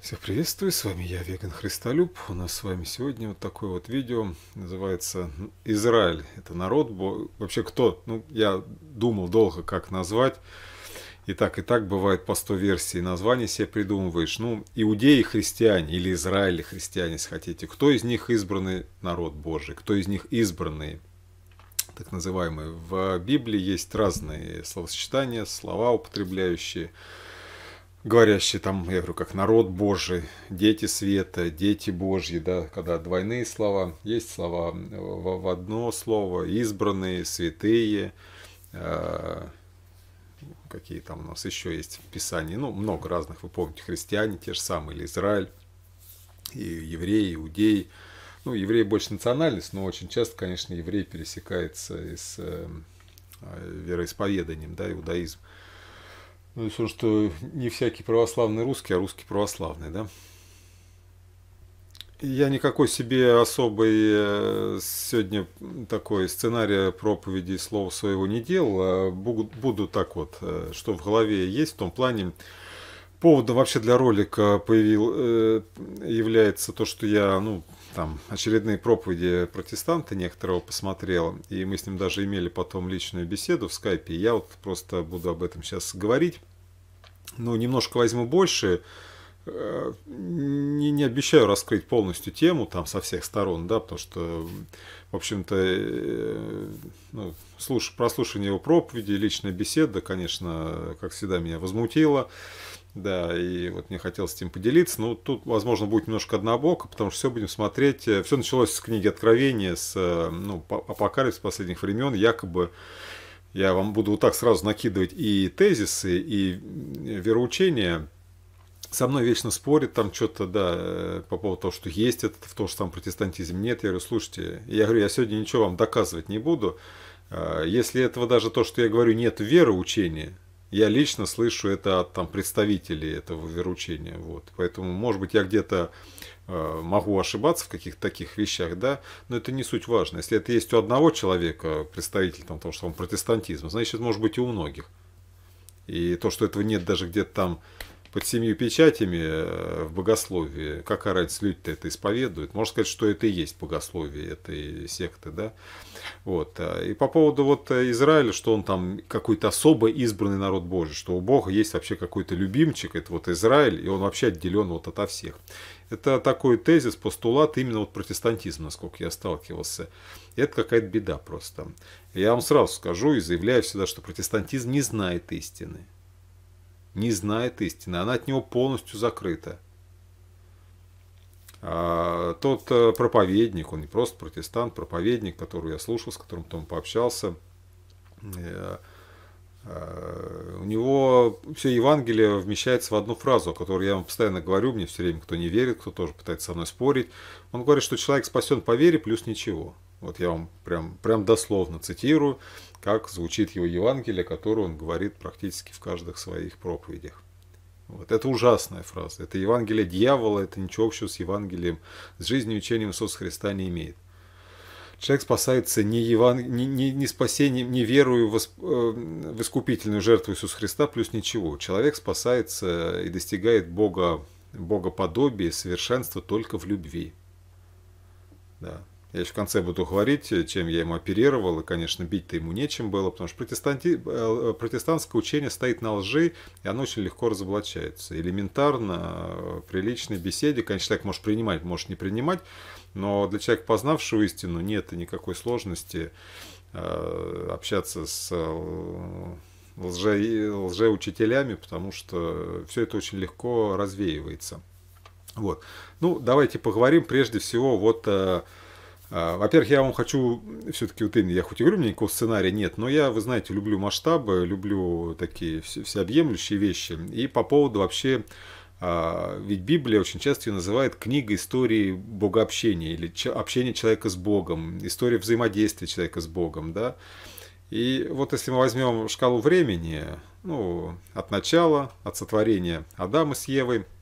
Всех приветствую, с вами я, Веган Христолюб. У нас с вами сегодня вот такое вот видео, называется ну, «Израиль – это народ». Вообще кто? Ну, я думал долго, как назвать. И так, и так бывает по 100 версий названий себе придумываешь. Ну, иудеи – христиане, или Израиль – христиане, если хотите. Кто из них избранный народ Божий? Кто из них избранный, так называемый? В Библии есть разные словосочетания, слова употребляющие говорящие там, я говорю, как народ Божий, дети света, дети Божьи, да, когда двойные слова, есть слова в, в одно слово, избранные, святые, э, какие там у нас еще есть в Писании, ну, много разных, вы помните, христиане те же самые, или Израиль, и евреи, и иудеи, ну, евреи больше национальность, но очень часто, конечно, еврей пересекается с э, э, вероисповеданием, да, иудаизм. Ну, то что не всякий православный русский, а русский православный, да? Я никакой себе особой э, сегодня такой сценария проповеди слова своего не делал. А буду так вот, э, что в голове есть, в том плане. Поводом вообще для ролика появил, э, является то, что я ну, там очередные проповеди протестанта некоторого посмотрел, и мы с ним даже имели потом личную беседу в скайпе. Я вот просто буду об этом сейчас говорить. Ну, немножко возьму больше, э, не, не обещаю раскрыть полностью тему там со всех сторон, да, потому что, в общем-то, э, ну, слуш, прослушивание его проповеди, личная беседа, конечно, как всегда, меня возмутило. Да, и вот мне хотелось этим поделиться. Ну, тут, возможно, будет немножко однобоко, потому что все будем смотреть. Э, все началось с книги Откровения, с э, ну, апокалипс последних времен, якобы я вам буду вот так сразу накидывать и тезисы, и вероучения. Со мной вечно спорит там что-то, да, э, по поводу того, что есть это, в том, что там протестантизм нет. Я говорю, слушайте, я говорю, я сегодня ничего вам доказывать не буду. Если этого даже то, что я говорю, нет вероучения, я лично слышу это от там, представителей этого веручения. Вот. Поэтому, может быть, я где-то э, могу ошибаться в каких-то таких вещах, да, но это не суть важно. Если это есть у одного человека, представитель там, того, что он протестантизм, значит, может быть и у многих. И то, что этого нет даже где-то там под семью печатями э, в богословии, как разница, люди это исповедуют. Можно сказать, что это и есть богословие этой секты, да. Вот. Э, и по поводу вот э, Израиля, что он там какой-то особо избранный народ Божий, что у Бога есть вообще какой-то любимчик, это вот Израиль, и он вообще отделен вот ото всех. Это такой тезис, постулат именно вот протестантизма, насколько я сталкивался. И это какая-то беда просто. Я вам сразу скажу и заявляю всегда, что протестантизм не знает истины не знает истины, она от него полностью закрыта. А тот э, проповедник, он не просто протестант, проповедник, которого я слушал, с которым потом пообщался, э, э, у него все Евангелие вмещается в одну фразу, о которой я вам постоянно говорю, мне все время кто не верит, кто тоже пытается со мной спорить. Он говорит, что человек спасен по вере плюс ничего. Вот я вам прям, прям дословно цитирую, как звучит его Евангелие, которое он говорит практически в каждых своих проповедях. Вот. Это ужасная фраза. Это Евангелие дьявола, это ничего общего с Евангелием, с жизнью и учением Иисуса Христа не имеет. Человек спасается не, еван... не, не, не спасением, не верою в, восп... Э, в искупительную жертву Иисуса Христа, плюс ничего. Человек спасается и достигает Бога, Богоподобия, совершенства только в любви. Да. Я еще в конце буду говорить, чем я ему оперировал, и, конечно, бить-то ему нечем было, потому что протестанти... Э, протестантское учение стоит на лжи, и оно очень легко разоблачается. Элементарно, э, при личной беседе, конечно, человек может принимать, может не принимать, но для человека, познавшего истину, нет никакой сложности э, общаться с лже... лжеучителями, потому что все это очень легко развеивается. Вот. Ну, давайте поговорим прежде всего вот о а, во-первых, я вам хочу все-таки вот я хоть и говорю, у меня никакого сценария нет, но я, вы знаете, люблю масштабы, люблю такие всеобъемлющие вещи. И по поводу вообще, а, ведь Библия очень часто ее называют книгой истории богообщения или общения человека с Богом, история взаимодействия человека с Богом, да. И вот если мы возьмем шкалу времени, ну, от начала, от сотворения Адама с Евой –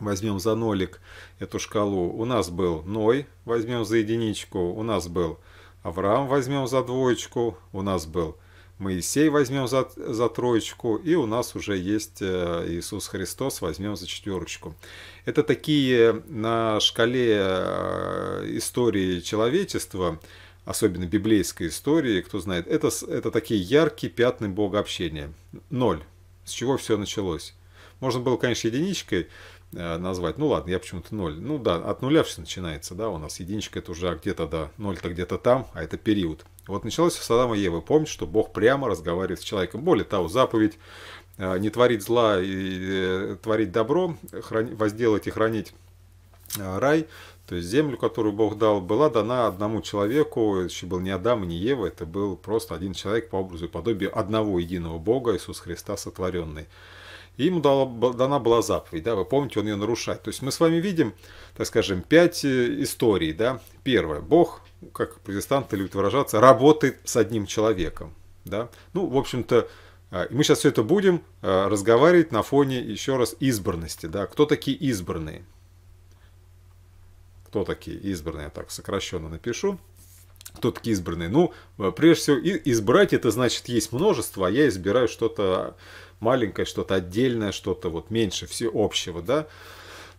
возьмем за нолик эту шкалу, у нас был Ной, возьмем за единичку, у нас был Авраам, возьмем за двоечку, у нас был Моисей, возьмем за, за троечку, и у нас уже есть э, Иисус Христос, возьмем за четверочку. Это такие на шкале э, истории человечества, особенно библейской истории, кто знает, это, это такие яркие пятны общения Ноль. С чего все началось? Можно было, конечно, единичкой Э, назвать. Ну ладно, я почему-то 0. Ну да, от нуля все начинается, да, у нас единичка это уже где-то да, 0-то где-то там, а это период. Вот началось у Садама и Евы. Помните, что Бог прямо разговаривает с человеком. Более того, заповедь э, не творить зла и э, творить добро, возделать и хранить рай, то есть землю, которую Бог дал, была дана одному человеку, еще был не Адам и не Ева, это был просто один человек по образу и подобию одного единого Бога, Иисус Христа сотворенный ему дала, дана была заповедь, да, вы помните, он ее нарушает. То есть мы с вами видим, так скажем, пять э, историй, да. Первое, Бог, как протестанты любят выражаться, работает с одним человеком, да. Ну, в общем-то, а, мы сейчас все это будем а, разговаривать на фоне, еще раз, избранности, да. Кто такие избранные? Кто такие избранные, я так сокращенно напишу. Кто такие избранные? Ну, а, прежде всего, избрать это значит есть множество, а я избираю что-то маленькое, что-то отдельное, что-то вот меньше всеобщего, да.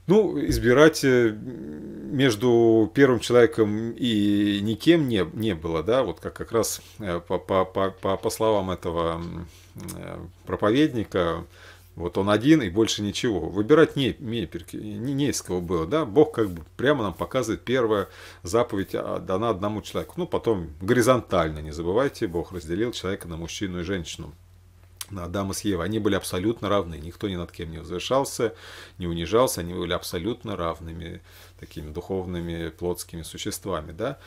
Ну, избирать э, между первым человеком и никем не, не было, да, вот как, как раз э, по, по, по, по словам этого э, проповедника, вот он один и больше ничего. Выбирать не, не, не, не из кого было, да. Бог как бы прямо нам показывает, первая заповедь а, дана одному человеку. Ну, потом горизонтально, не забывайте, Бог разделил человека на мужчину и женщину. Адама с Евой, они были абсолютно равны. Никто ни над кем не возвышался, не унижался. Они были абсолютно равными такими духовными плотскими существами. Да?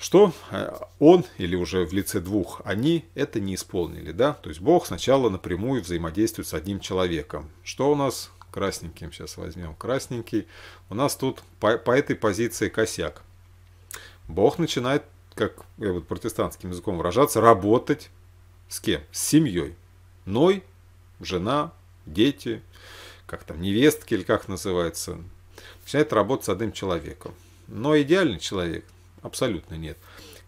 что э, он или уже в лице двух они это не исполнили, да? То есть Бог сначала напрямую взаимодействует с одним человеком. Что у нас красненьким сейчас возьмем? Красненький. У нас тут по, по этой позиции косяк. Бог начинает, как я вот протестантским языком выражаться, работать с кем? С семьей. Ной, жена, дети, как там, невестки или как называется, начинает работать с одним человеком. Но идеальный человек абсолютно нет.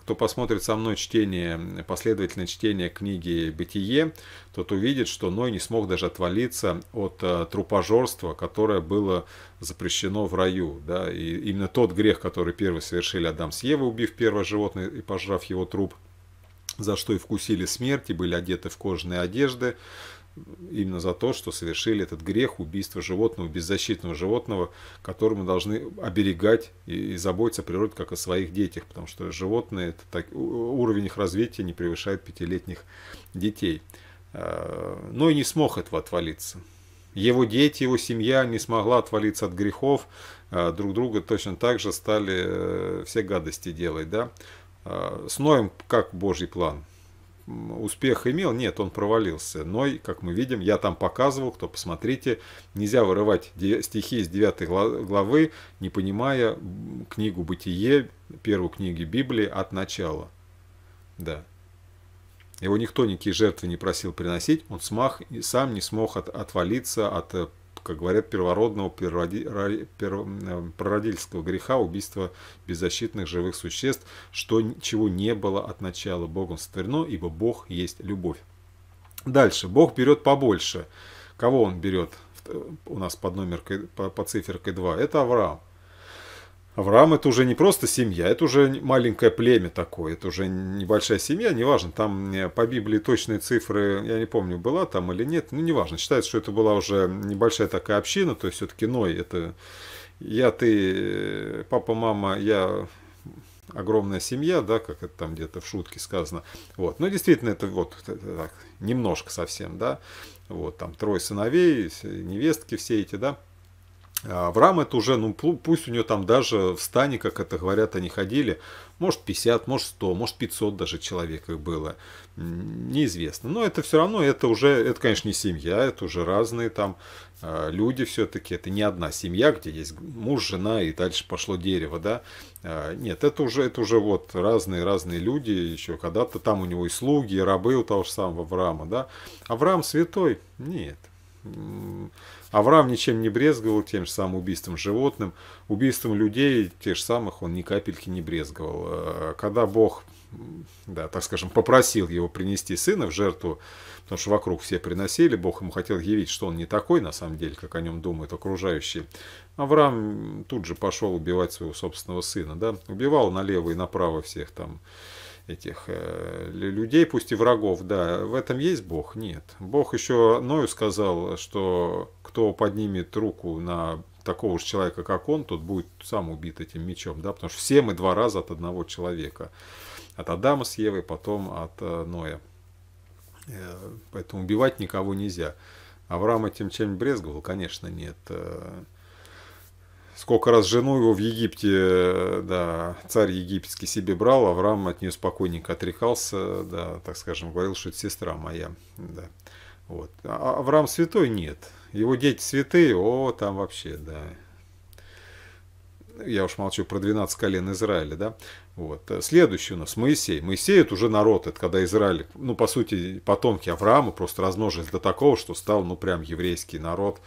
Кто посмотрит со мной чтение, последовательное чтение книги «Бытие», тот увидит, что Ной не смог даже отвалиться от э, трупожорства, которое было запрещено в раю. Да? И именно тот грех, который первый совершили Адам с Евой, убив первое животное и пожрав его труп – за что и вкусили смерти, были одеты в кожаные одежды, именно за то, что совершили этот грех убийства животного, беззащитного животного, которому должны оберегать и, и заботиться о природе, как о своих детях, потому что животные, это так, уровень их развития не превышает пятилетних детей. А, но и не смог этого отвалиться. Его дети, его семья не смогла отвалиться от грехов, а друг друга точно так же стали э, все гадости делать, да. А, с Ноем как божий план? Успех имел? Нет, он провалился. Ной, как мы видим, я там показывал, кто посмотрите, нельзя вырывать стихи из 9 главы, не понимая книгу «Бытие», первую книгу Библии от начала. Да. Его никто никакие жертвы не просил приносить, он смах, сам не смог от, отвалиться от э, как говорят, первородного перроди, пер, э, прародительского греха, убийства беззащитных живых существ, что, чего не было от начала Богом сотворено, ибо Бог есть любовь. Дальше. Бог берет побольше. Кого он берет у нас под, номеркой, по, по циферкой 2? Это Авраам. Авраам это уже не просто семья, это уже маленькое племя такое, это уже небольшая семья, неважно, там по Библии точные цифры, я не помню, была там или нет, ну неважно, считается, что это была уже небольшая такая община, то есть все-таки Ной, это я, ты, э, папа, мама, я, огромная семья, да, как это там где-то в шутке сказано, вот, но ну, действительно это вот это так, немножко совсем, да, вот, там трое сыновей, невестки все эти, да, а Авраам это уже, ну пусть у него там даже в стане, как это говорят, они ходили, может 50, может 100, может 500 даже человек их было, неизвестно. Но это все равно, это уже, это, конечно, не семья, это уже разные там а, люди все-таки, это не одна семья, где есть муж, жена и дальше пошло дерево, да. А, нет, это уже, это уже вот разные-разные люди, еще когда-то там у него и слуги, и рабы у того же самого Авраама, да. А Авраам святой? Нет Авраам ничем не брезговал, тем же самым убийством животным, убийством людей, тех же самых он ни капельки не брезговал. Э, когда Бог, да, так скажем, попросил его принести сына в жертву, потому что вокруг все приносили, Бог ему хотел явить, что он не такой, на самом деле, как о нем думают окружающие. Авраам тут же пошел убивать своего собственного сына, да, убивал налево и направо всех там этих э, людей, пусть и врагов, да, в этом есть Бог? Нет. Бог еще Ною сказал, что кто поднимет руку на такого же человека, как он, тот будет сам убит этим мечом, да, потому что все мы два раза от одного человека, от Адама с Евой, потом от э, Ноя. Э, поэтому убивать никого нельзя. Авраам этим чем брезговал? Конечно, нет. Э, Сколько раз жену его в Египте, э, да, царь египетский себе брал, Авраам от нее спокойненько отрекался, да, так скажем, говорил, что это сестра моя, да. Вот. А, а Авраам святой? Нет. Его дети святые? О, там вообще, да. Я уж молчу про 12 колен Израиля, да. Вот. Следующий у нас Моисей. Моисей это уже народ, это когда Израиль, ну, по сути, потомки Авраама просто размножились до такого, что стал, ну, прям еврейский народ,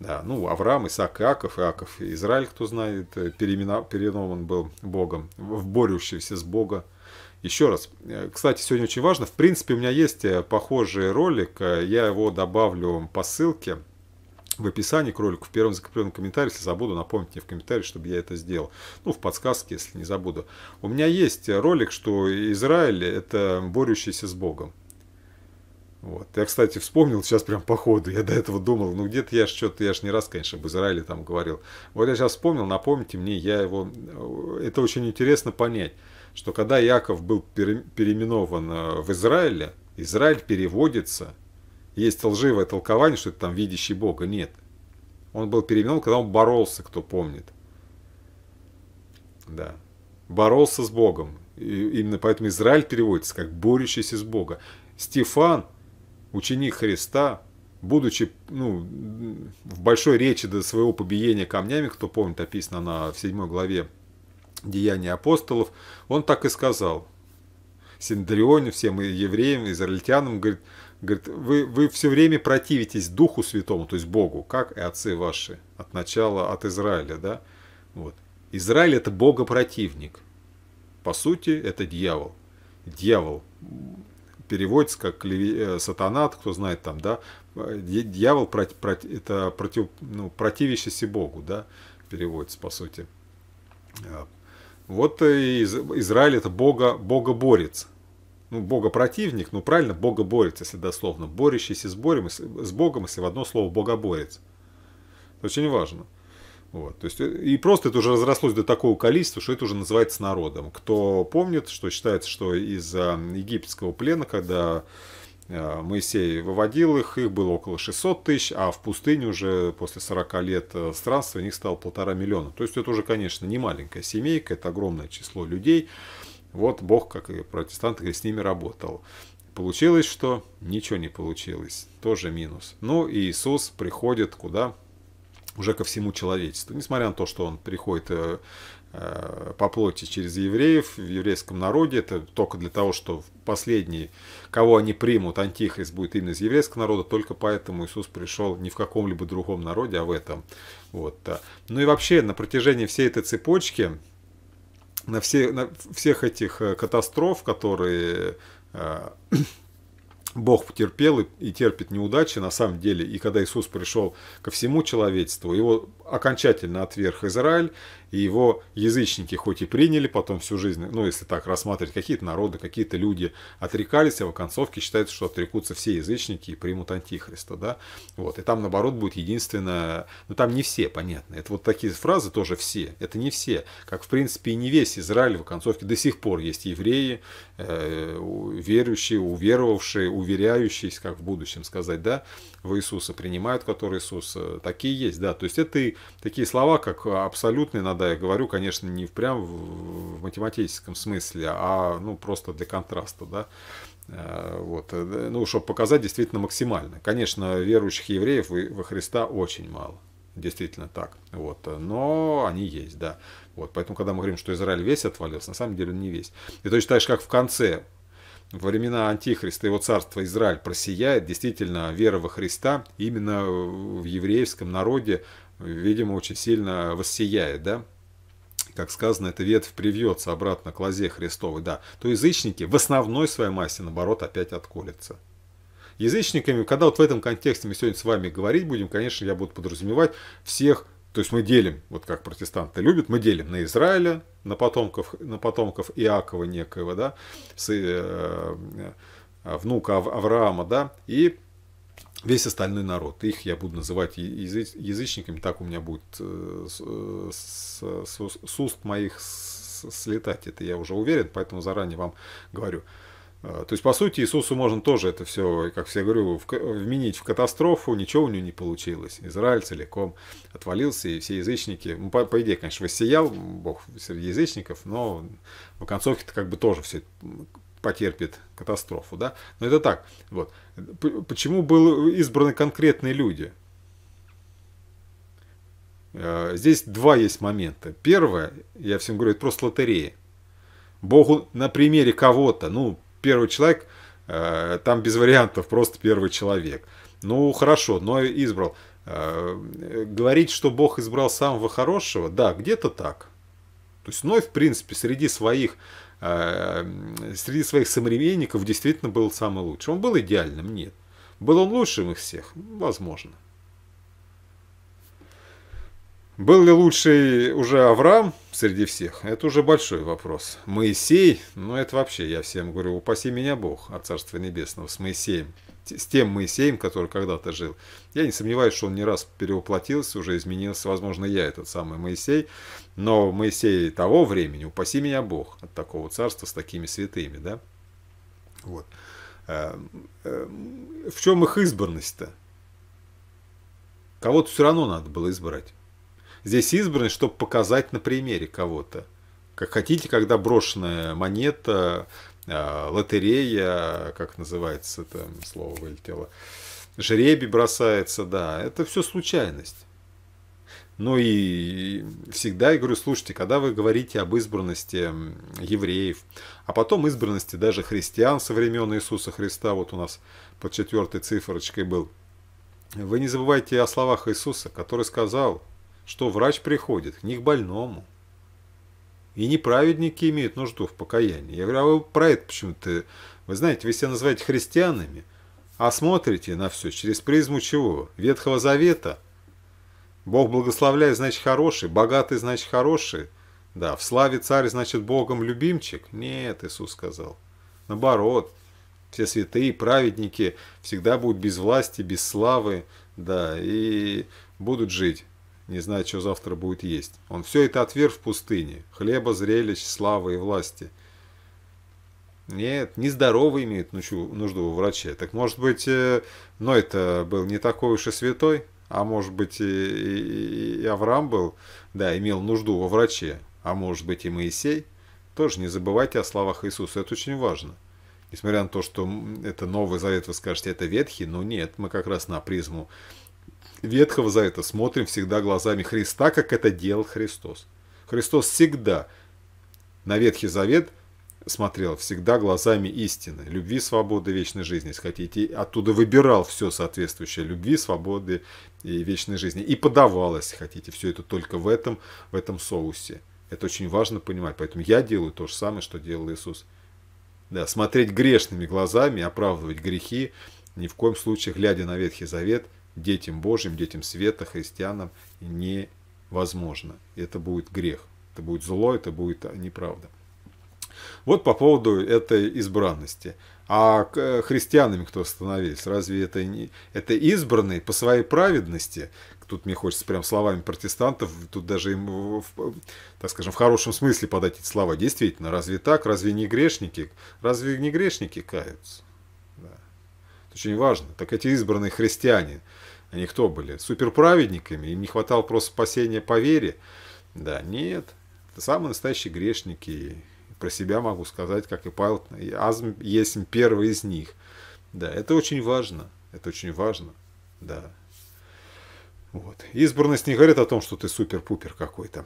да, ну, Авраам, Исаак, Иаков, Иаков, Израиль, кто знает, э, переименован был Богом, в борющийся с Бога. Еще раз, э, кстати, сегодня очень важно, в принципе, у меня есть э, похожий ролик, я его добавлю по ссылке в описании к ролику, в первом закрепленном комментарии, если забуду, напомните мне в комментарии, чтобы я это сделал. Ну, в подсказке, если не забуду. У меня есть ролик, что Израиль – это борющийся с Богом. Вот. Я, кстати, вспомнил сейчас прям по ходу, я до этого думал, ну где-то я что-то, я же не раз, конечно, об Израиле там говорил. Вот я сейчас вспомнил, напомните мне, я его, э, это очень интересно понять, что когда Яков был переименован э, в Израиле, Израиль переводится, есть лживое толкование, что это там видящий Бога, нет. Он был переименован, когда он боролся, кто помнит. Да. Боролся с Богом. И именно поэтому Израиль переводится как борющийся с Богом. Стефан ученик Христа, будучи ну, в большой речи до своего побиения камнями, кто помнит, описано она в 7 главе Деяния апостолов, он так и сказал. Синдрионе, всем евреям, израильтянам, говорит, говорит вы, вы все время противитесь Духу Святому, то есть Богу, как и отцы ваши, от начала, от Израиля. Да? Вот. Израиль – это Бога противник, По сути, это дьявол. Дьявол переводится как клеве... Э, сатанат, кто знает там, да, э, дьявол против, против, это против, ну, противящийся Богу, да, переводится по сути. Э, вот из, Израиль это Бога, Богоборец. Ну, Бога противник, ну правильно, Бога борец, если дословно. Борющийся с, борем, с Богом, если в одно слово Бога борец. очень важно. Вот, то есть, э, и просто это уже разрослось до такого количества, что это уже называется народом. Кто помнит, что считается, что из э, египетского плена, когда э, Моисей выводил их, их было около 600 тысяч, а в пустыне уже после 40 лет странства их стало полтора миллиона. То есть это уже, конечно, не маленькая семейка, это огромное число людей. Вот Бог, как и протестанты, с ними работал. Получилось, что ничего не получилось. Тоже минус. Ну и Иисус приходит куда? уже ко всему человечеству. Несмотря на то, что он приходит э, э, по плоти через евреев в еврейском народе, это только для того, что последний, кого они примут, антихрист будет именно из еврейского народа, только поэтому Иисус пришел не в каком-либо другом народе, а в этом. Вот. Ну и вообще на протяжении всей этой цепочки, на, все, на всех этих э, катастроф, которые Бог потерпел и, терпит неудачи на самом деле. И когда Иисус пришел ко всему человечеству, его окончательно отверг Израиль, и его язычники хоть и приняли потом всю жизнь, ну если так рассматривать, какие-то народы, какие-то люди отрекались, а в оконцовке считается, что отрекутся все язычники и примут Антихриста. Да? Вот. И там наоборот будет единственное, ну там не все, понятно. Это вот такие фразы тоже все, это не все. Как в принципе и не весь Израиль в оконцовке до сих пор есть евреи, Э, верующие, уверовавшие, уверяющиеся, как в будущем сказать, да, в Иисуса, принимают, который Иисус, э, такие есть, да, то есть это и такие слова, как абсолютные, надо, я говорю, конечно, не прям в математическом смысле, а, ну, просто для контраста, да, э, вот, ну, чтобы показать действительно максимально. Конечно, верующих евреев во Христа очень мало действительно так. Вот. Но они есть, да. Вот. Поэтому, когда мы говорим, что Израиль весь отвалился, на самом деле он не весь. И точно так же, как в конце, времена Антихриста, его царство Израиль просияет, действительно, вера во Христа именно в еврейском народе, видимо, очень сильно воссияет, да. Как сказано, эта ветвь привьется обратно к лозе Христовой, да. То язычники в основной своей массе, наоборот, опять отколятся язычниками. Когда вот в этом контексте мы сегодня с вами говорить будем, конечно, я буду подразумевать всех то есть мы делим, вот как протестанты любят, мы делим на Израиля, на потомков, на потомков Иакова некоего, да, с, э, э внука Авраама, да, и весь остальной народ. Их я буду называть языч, язычниками, так у меня будет э, с, э, с, с уст моих слетать, это я уже уверен, поэтому заранее вам говорю. А, то есть, по сути, Иисусу можно тоже это все, как все говорю, вменить в катастрофу, ничего у него не получилось. Израиль целиком отвалился, и все язычники, ну, по, по идее, конечно, воссиял Бог среди язычников, но в концовке-то как бы тоже все потерпит катастрофу, да? Но это так, вот. Почему были избраны конкретные люди? А, здесь два есть момента. Первое, я всем говорю, это просто лотерея. Богу на примере кого-то, ну, первый человек, э, там без вариантов, просто первый человек. Ну, хорошо, но избрал. Э, говорить, что Бог избрал самого хорошего, да, где-то так. То есть Ной, в принципе, среди своих, э, среди своих современников действительно был самый лучший. Он был идеальным? Нет. Был он лучшим их всех? Возможно. Был ли лучший уже Авраам? среди всех, это уже большой вопрос. Моисей, ну это вообще, я всем говорю, упаси меня Бог от Царства Небесного с Моисеем, с тем Моисеем, который когда-то жил. Я не сомневаюсь, что он не раз перевоплотился, уже изменился, возможно, я этот самый Моисей, но Моисей того времени, упаси меня Бог от такого царства с такими святыми, да? Вот. Э, э, в чем их избранность-то? Кого-то все равно надо было избрать здесь избраны, чтобы показать на примере кого-то. Как хотите, когда брошенная монета, а, лотерея, как называется это слово вылетело, жребий бросается, да, это все случайность. Ну и всегда я говорю, слушайте, когда вы говорите об избранности евреев, а потом избранности даже христиан со времен Иисуса Христа, вот у нас под четвертой цифрочкой был, вы не забывайте о словах Иисуса, который сказал – что врач приходит к них больному. И неправедники имеют нужду в покаянии. Я говорю, а вы про это почему-то... Вы знаете, вы себя называете христианами, а смотрите на все через призму чего? Ветхого Завета. Бог благословляет, значит хороший, богатый, значит хороший. Да, в славе царь, значит Богом любимчик. Нет, Иисус сказал. Наоборот, все святые, праведники всегда будут без власти, без славы, да, и будут жить не зная, что завтра будет есть. Он все это отверг в пустыне. Хлеба, зрелищ, славы и власти. Нет, нездоровый имеет нужду у врача. Так может быть, э, но это был не такой уж и святой, а может быть и, Авраам был, да, имел нужду во враче, а может быть и Моисей. Тоже не забывайте о словах Иисуса, это очень важно. Несмотря на то, что это Новый Завет, вы скажете, это Ветхий, но нет, мы как раз на призму Ветхого Завета смотрим всегда глазами Христа, как это делал Христос. Христос всегда на Ветхий Завет смотрел всегда глазами истины, любви, свободы, вечной жизни, если хотите. И оттуда выбирал все соответствующее любви, свободы и вечной жизни. И подавал, если хотите, все это только в этом, в этом соусе. Это очень важно понимать. Поэтому я делаю то же самое, что делал Иисус. Да, смотреть грешными глазами, оправдывать грехи, ни в коем случае, глядя на Ветхий Завет, детям Божьим, детям света, христианам невозможно. Это будет грех, это будет зло, это будет неправда. Вот по поводу этой избранности. А э, христианами кто становились? Разве это не это избранные по своей праведности? Тут мне хочется прям словами протестантов, тут даже им, так скажем, в хорошем смысле подать эти слова. Действительно, разве так? Разве не грешники? Разве не грешники каются? очень важно. Так эти избранные христиане, они кто были? Суперправедниками? Им не хватало просто спасения по вере? Да, нет. Это самые настоящие грешники. про себя могу сказать, как и Павел, Азм есть первый из них. Да, это очень важно. Это очень важно. Да. Вот. Избранность не говорит о том, что ты супер-пупер какой-то.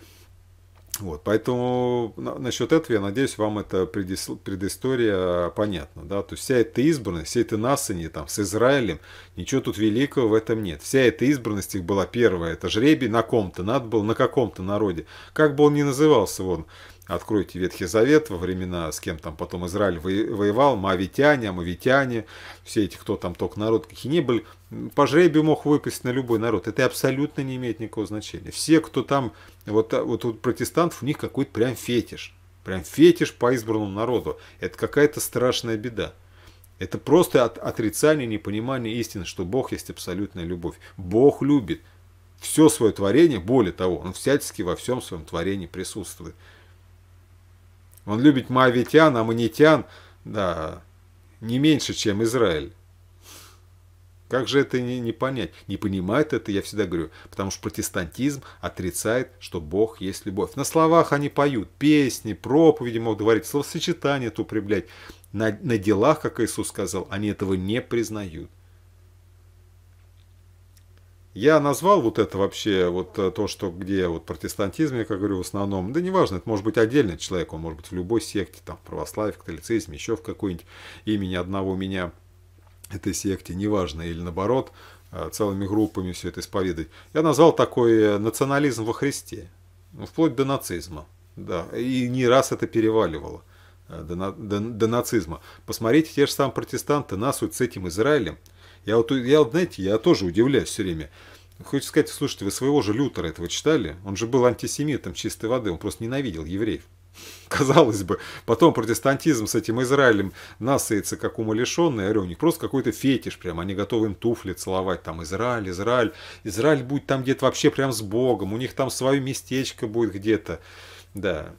Вот, поэтому насчет этого, я надеюсь, вам эта предыстория понятна. Да? То есть вся эта избранность, все это насыни там, с Израилем, ничего тут великого в этом нет. Вся эта избранность их была первая, это жребий на ком-то, надо было на каком-то народе. Как бы он ни назывался, вон, Откройте Ветхий Завет во времена, с кем там потом Израиль воевал, мавитяне, амавитяне, все эти, кто там только народ, какие не были, по жребию мог выпасть на любой народ. Это абсолютно не имеет никакого значения. Все, кто там, вот, а, вот у протестантов, у них какой-то прям фетиш. Прям фетиш по избранному народу. Это какая-то страшная беда. Это просто от, отрицание, непонимание истины, что Бог есть абсолютная любовь. Бог любит все свое творение, более того, он всячески во всем своем творении присутствует. Он любит моавитян, аммонитян, да, не меньше, чем Израиль. Как же это не, не понять? Не понимает это, я всегда говорю, потому что протестантизм отрицает, что Бог есть любовь. На словах они поют песни, проповеди могут говорить, словосочетание тут употреблять. На, на делах, как Иисус сказал, они этого не признают. Я назвал вот это вообще, вот э, то, что где вот протестантизм, я как говорю, в основном, да неважно, это может быть отдельный человек, он может быть в любой секте, там, в православии, в католицизме, еще в какой-нибудь имени одного меня этой секте, неважно, или наоборот, э, целыми группами все это исповедовать. Я назвал такой э, национализм во Христе, ну, вплоть до нацизма, да, и не раз это переваливало до, до, до нацизма. Посмотрите, те же самые протестанты насуют с этим Израилем – я вот, я, знаете, я тоже удивляюсь все время. Хочется сказать, слушайте, вы своего же Лютера этого читали? Он же был антисемитом чистой воды, он просто ненавидел евреев. Казалось бы, потом протестантизм с этим Израилем насается как умалишенный орел, у них просто какой-то фетиш прям, они готовы им туфли целовать, там Израиль, Израиль, Израиль будет там где-то вообще прям с Богом, у них там свое местечко будет где-то, да.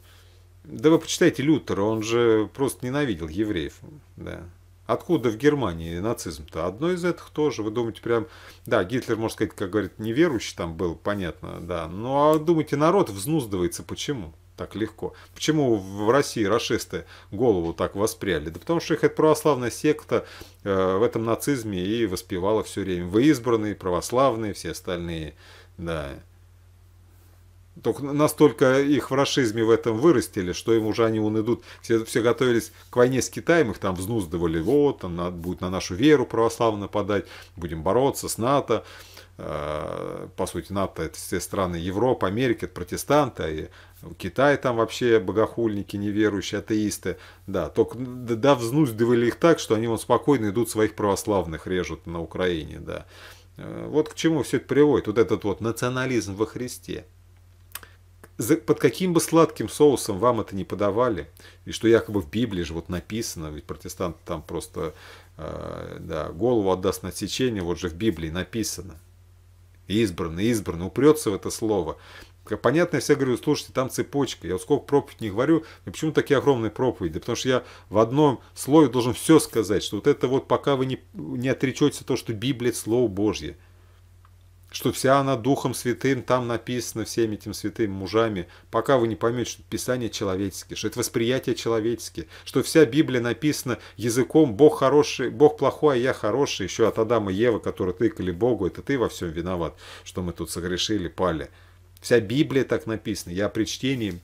Да вы почитайте Лютера, он же просто ненавидел евреев, да. Откуда в Германии нацизм-то? Одно из этих тоже. Вы думаете, прям, да, Гитлер, можно сказать, как говорит, неверующий там был, понятно, да. Ну, а думаете, народ взнуздывается, почему? так легко. Почему в России расисты голову так воспряли? Да потому что их эта православная секта э, в этом нацизме и воспевала все время. Вы избранные, православные, все остальные, да, только настолько их в расизме в этом вырастили, что им уже они вон идут. Все, все готовились к войне с Китаем, их там взнуздывали. Вот, он надо будет на нашу веру православно нападать, будем бороться с НАТО. Э, по сути, НАТО это все страны Европы, Америки, это протестанты, а и Китай там вообще богохульники, неверующие, атеисты. Да, только да, взнуздывали их так, что они вон спокойно идут своих православных режут на Украине, да. Э, вот к чему все это приводит, вот этот вот национализм во Христе под каким бы сладким соусом вам это не подавали, и что якобы в Библии же вот написано, ведь протестант там просто э, да, голову отдаст на отсечение, вот же в Библии написано. Избранный, избранный, упрется в это слово. Понятно, я все говорю, слушайте, там цепочка. Я вот сколько проповедь не говорю, и почему такие огромные проповеди? потому что я в одном слое должен все сказать, что вот это вот пока вы не, не отречете то, что Библия – это Слово Божье – что вся она Духом Святым, там написана всеми этим святым мужами, пока вы не поймете, что Писание человеческое, что это восприятие человеческое, что вся Библия написана языком «Бог хороший, Бог плохой, а я хороший», еще от Адама и Евы, которые тыкали Богу, это ты во всем виноват, что мы тут согрешили, пали. Вся Библия так написана. Я при чтении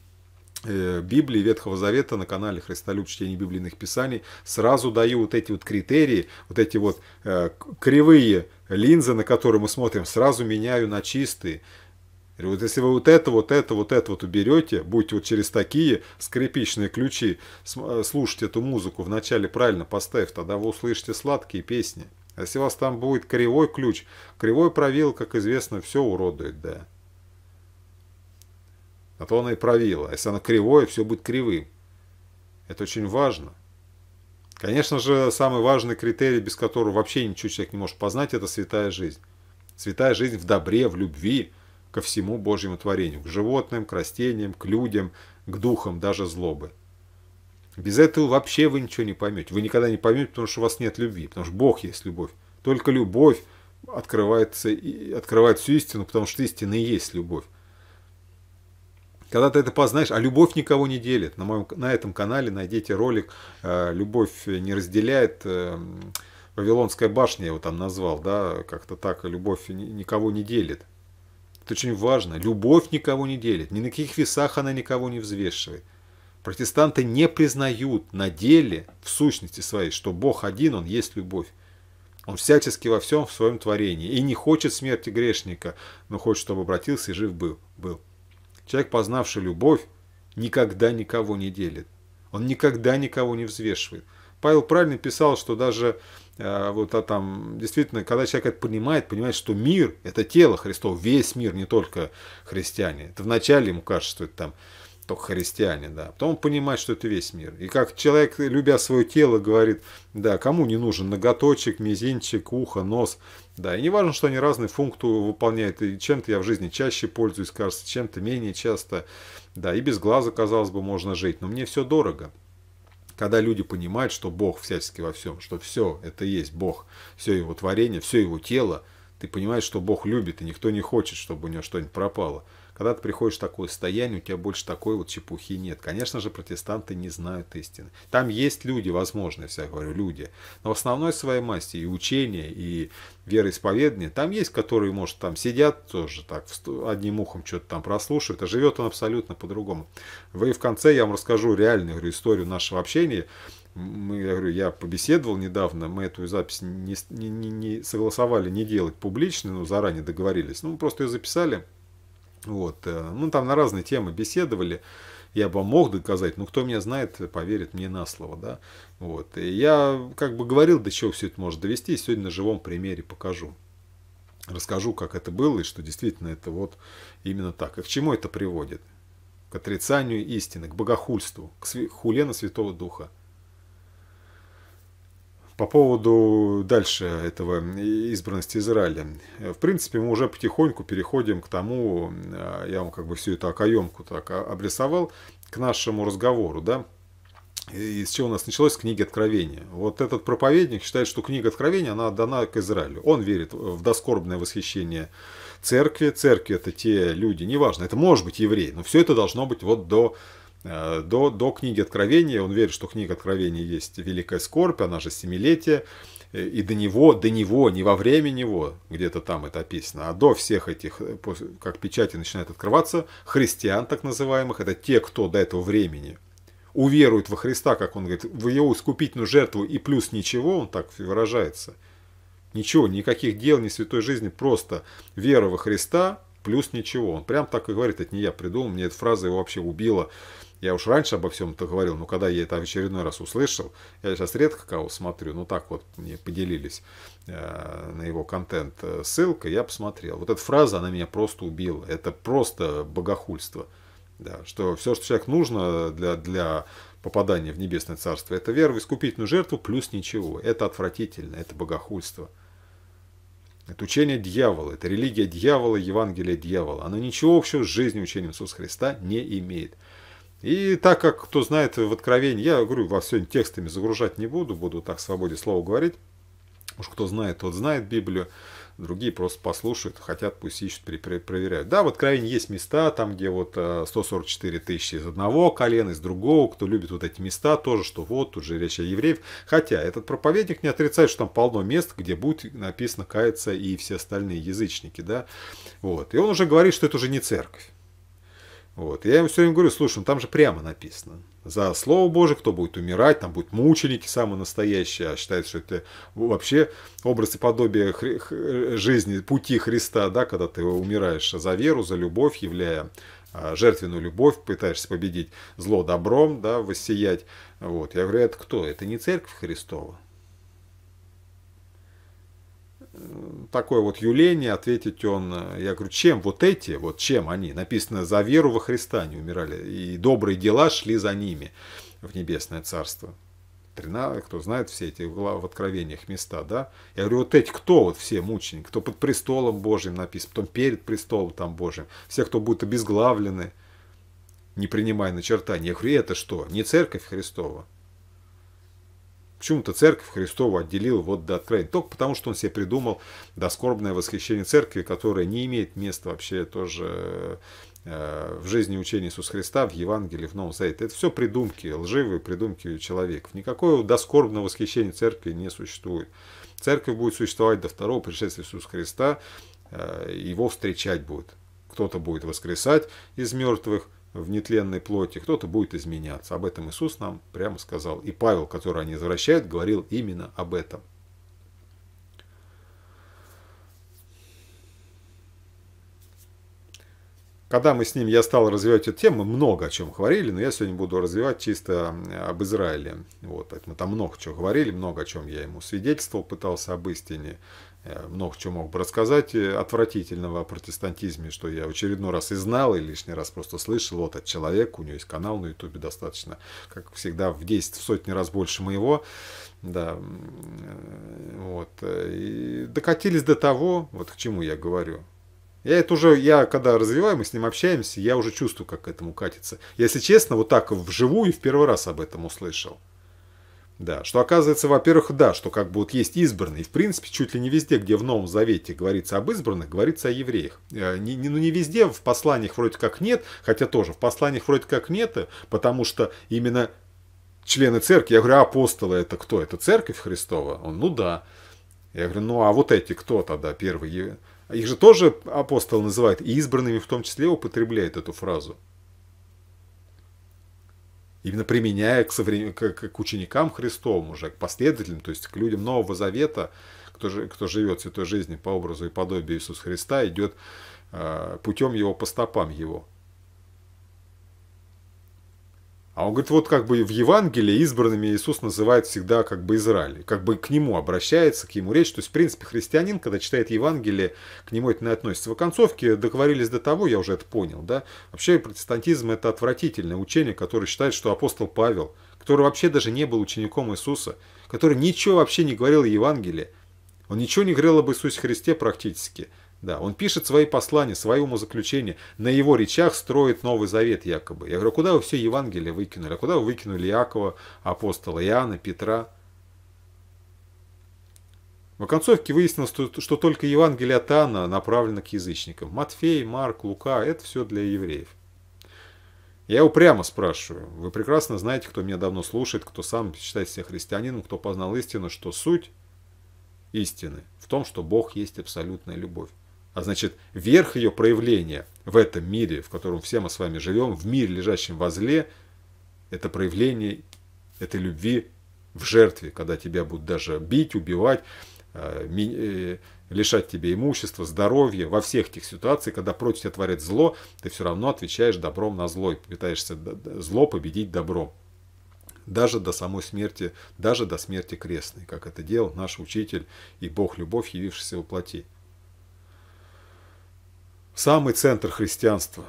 Э, Библии Ветхого Завета на канале Христолюб чтение библейных писаний сразу даю вот эти вот критерии, вот эти вот э, кривые линзы, на которые мы смотрим, сразу меняю на чистые. Вот если вы вот это, вот это, вот это вот уберете, будете вот через такие скрипичные ключи э, слушать эту музыку, вначале правильно поставив, тогда вы услышите сладкие песни. А если у вас там будет кривой ключ, кривой правил, как известно, все уродует, да. На то она и правило, Если она кривое, все будет кривым. Это очень важно. Конечно же, самый важный критерий, без которого вообще ничего человек не может познать, это святая жизнь. Святая жизнь в добре, в любви ко всему Божьему творению, к животным, к растениям, к людям, к духам, даже злобы. Без этого вообще вы ничего не поймете. Вы никогда не поймете, потому что у вас нет любви, потому что Бог есть любовь. Только любовь открывается, открывает всю истину, потому что истина и есть любовь. Когда ты это познаешь, а любовь никого не делит. На, моем, на этом канале найдите ролик э, «Любовь не разделяет». Э, Вавилонская башня, я его там назвал, да, как-то так, «А любовь никого не делит. Это очень важно. Любовь никого не делит. Ни на каких весах она никого не взвешивает. Протестанты не признают на деле, в сущности своей, что Бог один, Он есть любовь. Он всячески во всем в своем творении. И не хочет смерти грешника, но хочет, чтобы обратился и жив был. был. Человек, познавший любовь, никогда никого не делит. Он никогда никого не взвешивает. Павел правильно писал, что даже э, вот а там действительно, когда человек это понимает, понимает, что мир – это тело Христов, весь мир, не только христиане. Это вначале ему кажется, что это там только христиане, да. Потом он понимает, что это весь мир. И как человек, любя свое тело, говорит, да, кому не нужен ноготочек, мизинчик, ухо, нос. Да, и не важно, что они разные функцию выполняют. И чем-то я в жизни чаще пользуюсь, кажется, чем-то менее часто. Да, и без глаза, казалось бы, можно жить. Но мне все дорого. Когда люди понимают, что Бог всячески во всем, что все это есть Бог, все его творение, все его тело, ты понимаешь, что Бог любит, и никто не хочет, чтобы у него что-нибудь пропало. Когда ты приходишь в такое состояние, у тебя больше такой вот чепухи нет. Конечно же, протестанты не знают истины. Там есть люди, возможно, я всегда говорю люди, но в основной своей массе и учения, и вероисповедания, там есть, которые, может, там сидят тоже так, одним ухом что-то там прослушивают, а живет он абсолютно по-другому. Вы в конце, я вам расскажу реальную говорю, историю нашего общения, мы, я говорю, я побеседовал недавно, мы эту запись не, не, не, не согласовали не делать публично, но заранее договорились. Ну, мы просто ее записали. Вот. Э, ну, там на разные темы беседовали. Я бы мог доказать, но кто меня знает, поверит мне на слово. Да? Вот. И я как бы говорил, до чего все это может довести. И сегодня на живом примере покажу. Расскажу, как это было, и что действительно это вот именно так. И к чему это приводит? К отрицанию истины, к богохульству, к хуле на Святого Духа. По поводу дальше этого избранности Израиля. В принципе, мы уже потихоньку переходим к тому, э, я вам как бы всю эту окоемку так обрисовал, к нашему разговору, да, и с чего у нас началось, с книги Откровения. Вот этот проповедник считает, что книга Откровения, она отдана к Израилю. Он верит в доскорбное восхищение церкви. Церкви – это те люди, неважно, это может быть евреи, но все это должно быть вот до Э, до, до книги Откровения, он верит, что книга Откровения есть великая скорбь, она же семилетие, э, и до него, до него, не во время него, где-то там это описано, а до всех этих, э, как печати начинают открываться, христиан так называемых, это те, кто до этого времени уверует во Христа, как он говорит, в его искупительную жертву и плюс ничего, он так выражается. Ничего, никаких дел, ни святой жизни, просто вера во Христа, плюс ничего. Он прям так и говорит, это не я придумал, мне эта фраза его вообще убила я уж раньше обо всем это говорил, но когда я это в очередной раз услышал, я сейчас редко кого смотрю, но так вот мне поделились э, на его контент э, ссылка, я посмотрел. Вот эта фраза, она меня просто убила. Это просто богохульство. Да, что все, что человек нужно для, для попадания в небесное царство, это вера в искупительную жертву плюс ничего. Это отвратительно, это богохульство. Это учение дьявола, это религия дьявола, Евангелие дьявола. Оно ничего общего с жизнью учением Иисуса Христа не имеет. И так как, кто знает, в Откровении, я говорю, вас сегодня текстами загружать не буду, буду так в свободе слова говорить. Уж кто знает, тот знает Библию. Другие просто послушают, хотят, пусть ищут, проверяют. Да, в Откровении есть места, там, где вот 144 э, тысячи из одного колена, из другого. Кто любит вот эти места, тоже, что вот, уже речь о евреев. Хотя этот проповедник не отрицает, что там полно мест, где будет написано «каяться» и все остальные язычники, да. Вот. И он уже говорит, что это уже не церковь. Вот. Я им все время говорю, слушай, ну там же прямо написано. За Слово Божие, кто будет умирать, там будут мученики самые настоящие, а считают, что это вообще образ и подобие хри- жизни, пути Христа, да, когда ты умираешь за веру, за любовь, являя а, жертвенную любовь, пытаешься победить зло добром, да, воссиять. Вот. Я говорю, это кто? Это не церковь Христова такое вот юление, ответить он, э, я говорю, чем вот эти, вот чем они? Написано, за веру во Христа они умирали, и добрые дела шли за ними в небесное царство. Трина, кто знает все эти в откровениях места, да? Я говорю, вот эти кто вот все мученики, кто под престолом Божьим написан, потом перед престолом там Божьим, все, кто будет обезглавлены, не принимая начертания. Я говорю, это что, не церковь Христова? Почему-то церковь Христова отделил вот до откровения. Только потому, что он себе придумал доскорбное восхищение церкви, которое не имеет места вообще тоже э, в жизни учения Иисуса Христа, в Евангелии, в Новом Завете. Это все придумки, лживые придумки человеков. Никакого доскорбного восхищения церкви не существует. Церковь будет существовать до второго пришествия Иисуса Христа, э, его встречать будет. Кто-то будет воскресать из мертвых, в нетленной плоти, кто-то будет изменяться. Об этом Иисус нам прямо сказал. И Павел, который они извращают, говорил именно об этом. Когда мы с ним, я стал развивать эту тему, много о чем говорили, но я сегодня буду развивать чисто э, об Израиле. Вот, мы там много чего говорили, много о чем я ему свидетельствовал, пытался об истине. Э, много чего мог бы рассказать э, отвратительного о протестантизме, что я очередной раз и знал, и лишний раз просто слышал вот от человека, у него есть канал на ютубе достаточно, как всегда, в 10, в сотни раз больше моего, да, э, вот, и докатились до того, вот к чему я говорю, я это уже, я когда развиваю, мы с ним общаемся, я уже чувствую, как к этому катится. Если честно, вот так вживую в первый раз об этом услышал. Да, что оказывается, во-первых, да, что как бы вот есть избранные. В принципе, чуть ли не везде, где в Новом Завете говорится об избранных, говорится о евреях. Э, не, не, ну не везде, в посланиях вроде как нет, хотя тоже в посланиях вроде как нет, э, потому что именно члены церкви, я говорю, апостолы это кто? Это церковь Христова? Он, ну да. Я говорю, ну а вот эти кто тогда первые? Их же тоже апостол называет, и избранными в том числе употребляет эту фразу именно применяя к, соврем... к, ученикам Христовым уже, к последователям, то есть к людям Нового Завета, кто, ж... кто живет святой жизнью по образу и подобию Иисуса Христа, идет э, путем его, по стопам его. А он говорит, вот как бы в Евангелии избранными Иисус называет всегда как бы Израиль, как бы к нему обращается, к ему речь. То есть, в принципе, христианин, когда читает Евангелие, к нему это не относится. В оконцовке договорились до того, я уже это понял, да. Вообще протестантизм это отвратительное учение, которое считает, что апостол Павел, который вообще даже не был учеником Иисуса, который ничего вообще не говорил о Евангелии, он ничего не говорил об Иисусе Христе практически – да, он пишет свои послания, свое умозаключение. На его речах строит Новый Завет якобы. Я говорю, куда вы все Евангелие выкинули? А куда вы выкинули Иакова, апостола Иоанна, Петра? В оконцовке выяснилось, что, что только Евангелие от Иоанна направлено к язычникам. Матфей, Марк, Лука – это все для евреев. Я его прямо спрашиваю. Вы прекрасно знаете, кто меня давно слушает, кто сам считает себя христианином, кто познал истину, что суть истины в том, что Бог есть абсолютная любовь а значит верх ее проявления в этом мире, в котором все мы с вами живем, в мире, лежащем возле, это проявление этой любви в жертве, когда тебя будут даже бить, убивать, э, э, лишать тебе имущества, здоровья, во всех этих ситуациях, когда против тебя творят зло, ты все равно отвечаешь добром на зло и пытаешься зло победить добром. Даже до самой смерти, даже до смерти крестной, как это делал наш учитель и Бог любовь, явившийся во плоти. Самый центр христианства.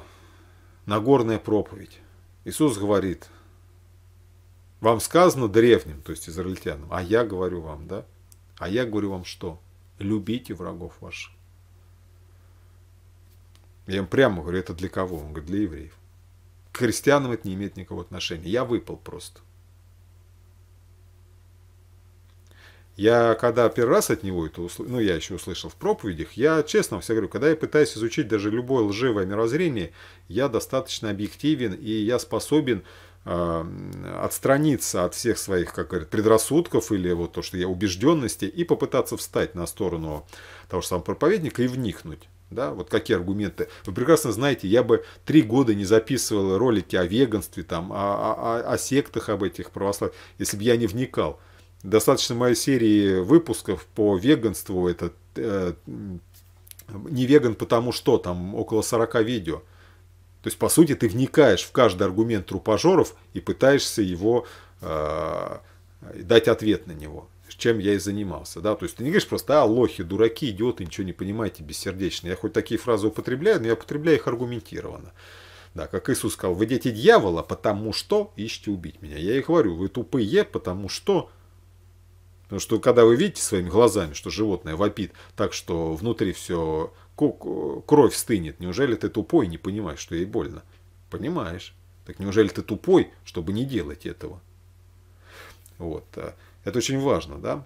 Нагорная проповедь. Иисус говорит, вам сказано древним, то есть израильтянам, а я говорю вам, да? А я говорю вам что? Любите врагов ваших. Я им прямо говорю, это для кого? Он говорит, для евреев. К христианам это не имеет никакого отношения. Я выпал просто. Я когда первый раз от него это услышал, ну я еще услышал в проповедях, я честно все говорю, когда я пытаюсь изучить даже любое лживое мирозрение, я достаточно объективен и я способен а, отстраниться от всех своих, как говорят, предрассудков или вот то, что я убежденности, и попытаться встать на сторону того же самого проповедника и вникнуть. Да, вот какие аргументы. Вы прекрасно знаете, я бы три года не записывал ролики о веганстве, там, о, о, о сектах об этих православных, если бы я не вникал достаточно моей серии выпусков по веганству. Это э, не веган потому что, там около 40 видео. То есть, по сути, ты вникаешь в каждый аргумент трупажоров и пытаешься его э, дать ответ на него чем я и занимался. Да? То есть ты не говоришь просто, а, лохи, дураки, идиоты, ничего не понимаете, бессердечные. Я хоть такие фразы употребляю, но я употребляю их аргументированно. Да, как Иисус сказал, вы дети дьявола, потому что ищете убить меня. Я и говорю, вы тупые, потому что Потому что когда вы видите своими глазами, что животное вопит так, что внутри все кровь стынет, неужели ты тупой не понимаешь, что ей больно? Понимаешь. Так неужели ты тупой, чтобы не делать этого? Вот. Э, это очень важно, да?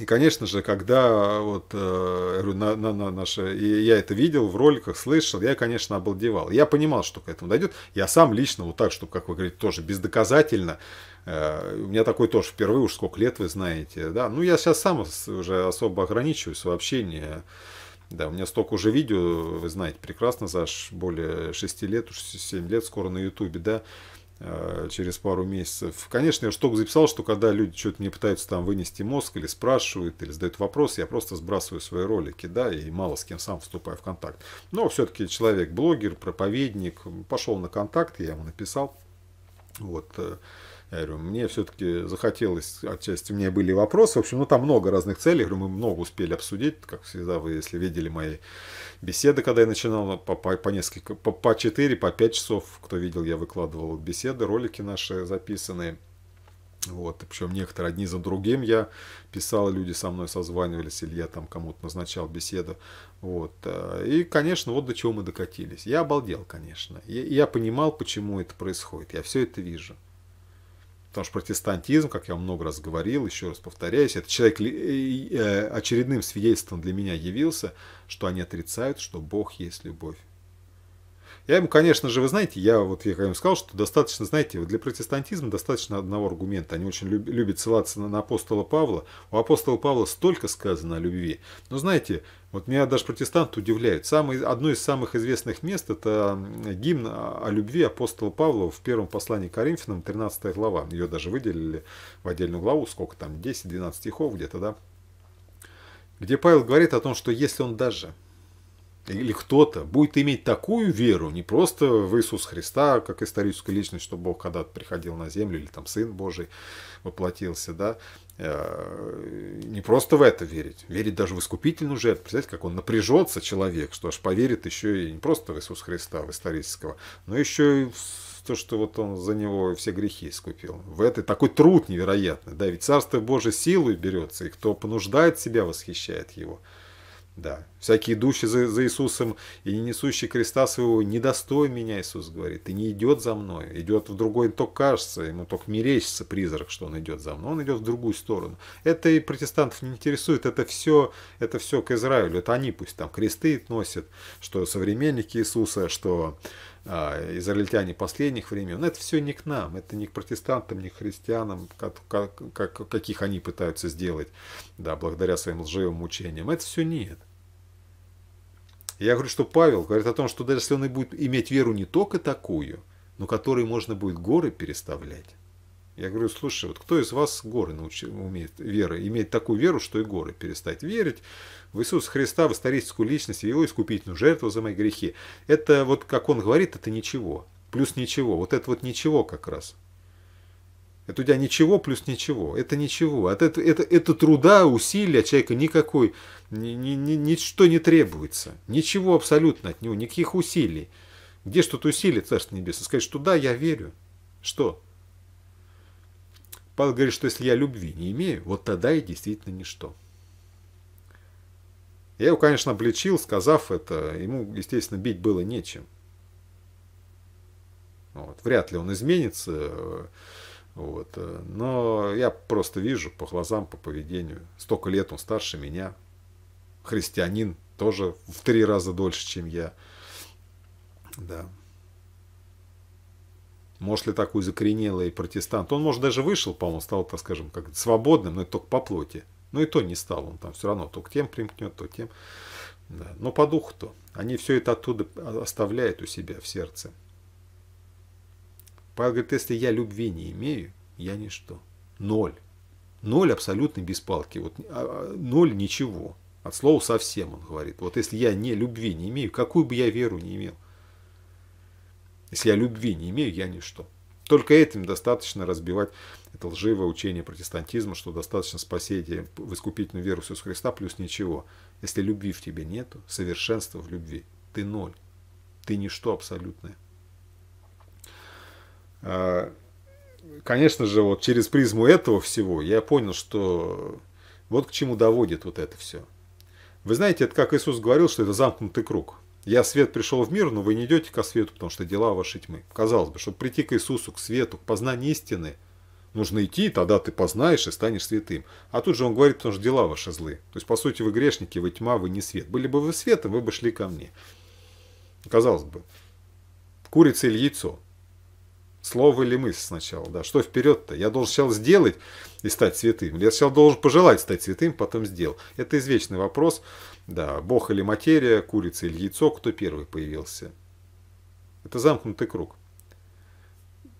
И, конечно же, когда вот, э, на, на, на наше, и я это видел в роликах, слышал, я, конечно, обалдевал. Я понимал, что к этому дойдет. Я сам лично вот так, чтобы, как вы говорите, тоже бездоказательно, Э, у меня такой тоже впервые, уж сколько лет вы знаете. Да, ну я сейчас сам уже особо ограничиваюсь в общении. Да, у меня столько уже видео, вы знаете прекрасно, Заш, более 6 лет, уж 7 лет скоро на Ютубе, да, э, через пару месяцев. Конечно, я столько записал, что когда люди что-то мне пытаются там вынести мозг или спрашивают, или задают вопрос, я просто сбрасываю свои ролики, да, и мало с кем сам вступаю в контакт. Но все-таки человек блогер, проповедник, пошел на контакт, я ему написал, вот, э, я говорю, мне все-таки захотелось, отчасти у меня были вопросы, в общем, ну там много разных целей, я говорю, мы много успели обсудить, как всегда, вы, если видели мои беседы, когда я начинал, по, по, по несколько, по, по 4, по 5 часов, кто видел, я выкладывал беседы, ролики наши записанные, вот, причем некоторые одни за другим я писал, люди со мной созванивались, или я там кому-то назначал беседу. Вот. Э, и, конечно, вот до чего мы докатились. Я обалдел, конечно. Я, я понимал, почему это происходит. Я все это вижу. Потому что протестантизм, как я много раз говорил, еще раз повторяюсь, это человек э, э, очередным свидетельством для меня явился, что они отрицают, что Бог есть любовь. Я ему, конечно же, вы знаете, я вот я ему сказал, что достаточно, знаете, для протестантизма достаточно одного аргумента. Они очень любят ссылаться на, на апостола Павла. У апостола Павла столько сказано о любви. Но знаете, вот меня даже протестанты удивляют. Самый, одно из самых известных мест – это гимн о любви апостола Павла в первом послании к Коринфянам, 13 глава. Ее даже выделили в отдельную главу, сколько там, 10-12 стихов где-то, да? Где Павел говорит о том, что если он даже или кто-то будет иметь такую веру, не просто в Иисуса Христа, как историческую личность, что Бог когда-то приходил на землю, или там Сын Божий воплотился, да, э, не просто в это верить, верить даже в искупительную жертву. Представляете, как он напряжется, человек, что аж поверит еще и не просто в Иисуса Христа, в исторического, но еще и в то, что вот он за него все грехи искупил. В этой такой труд невероятный, да, ведь Царство Божие силой берется, и кто понуждает себя, восхищает его. Да. всякие идущий за, за Иисусом и не несущие креста своего, недостой меня, Иисус говорит, и не идет за мной, идет в другой, то кажется, ему только мерещится призрак, что он идет за мной, он идет в другую сторону. Это и протестантов не интересует, это все, это все к Израилю, это они пусть там кресты носят, что современники Иисуса, что а, израильтяне последних времен. Но Это все не к нам, это не к протестантам, не к христианам, как, как, каких они пытаются сделать, да, благодаря своим лживым учениям. Это все нет. Я говорю, что Павел говорит о том, что даже если он и будет иметь веру не только такую, но которой можно будет горы переставлять, я говорю, слушай, вот кто из вас горы научи, умеет веры, имеет такую веру, что и горы, перестать верить в Иисуса Христа, в историческую личность, в его искупительную жертву за мои грехи. Это вот, как он говорит, это ничего, плюс ничего, вот это вот ничего как раз. Это у тебя ничего плюс ничего, это ничего, от это, это, это труда, усилия человека никакой, ни, ни, ни, ничто не требуется, ничего абсолютно от него, никаких усилий. Где что-то усилие Царство Небесное? Сказать, что да, я верю. Что? Павел говорит, что если я любви не имею, вот тогда и действительно ничто. Я его, конечно, обличил, сказав это. Ему, естественно, бить было нечем. Вот. Вряд ли он изменится. Вот. Но я просто вижу по глазам, по поведению. Столько лет он старше меня. Христианин тоже в три раза дольше, чем я. Да. Может ли такой закоренелый протестант, он, может, даже вышел, по-моему, стал, так скажем, как свободным, но это только по плоти. Но и то не стал он там все равно, то к тем примкнет, то тем. Да. Но по духу-то. Они все это оттуда оставляют у себя в сердце. Павел говорит, если я любви не имею, я ничто. Ноль. Ноль абсолютно без палки. Вот, а, а, ноль ничего. От слова совсем, он говорит. Вот если я не любви не имею, какую бы я веру не имел, если я любви не имею, я ничто. Только этим достаточно разбивать это лживое учение протестантизма, что достаточно спасения в искупительную веру в Иисуса Христа, плюс ничего. Если любви в тебе нету, совершенства в любви, ты ноль. Ты ничто абсолютное. А, конечно же, вот через призму этого всего я понял, что вот к чему доводит вот это все. Вы знаете, это как Иисус говорил, что это замкнутый круг. Я свет пришел в мир, но вы не идете ко свету, потому что дела ваши тьмы. Казалось бы, чтобы прийти к Иисусу, к свету, к познанию истины, нужно идти, тогда ты познаешь и станешь святым. А тут же он говорит, потому что дела ваши злые. То есть, по сути, вы грешники, вы тьма, вы не свет. Были бы вы светом, вы бы шли ко мне. Казалось бы, курица или яйцо. Слово или мысль сначала, да. Что вперед-то? Я должен сначала сделать и стать святым. Я сначала должен пожелать стать святым, потом сделал. Это извечный вопрос. Да, бог или материя, курица или яйцо, кто первый появился. Это замкнутый круг.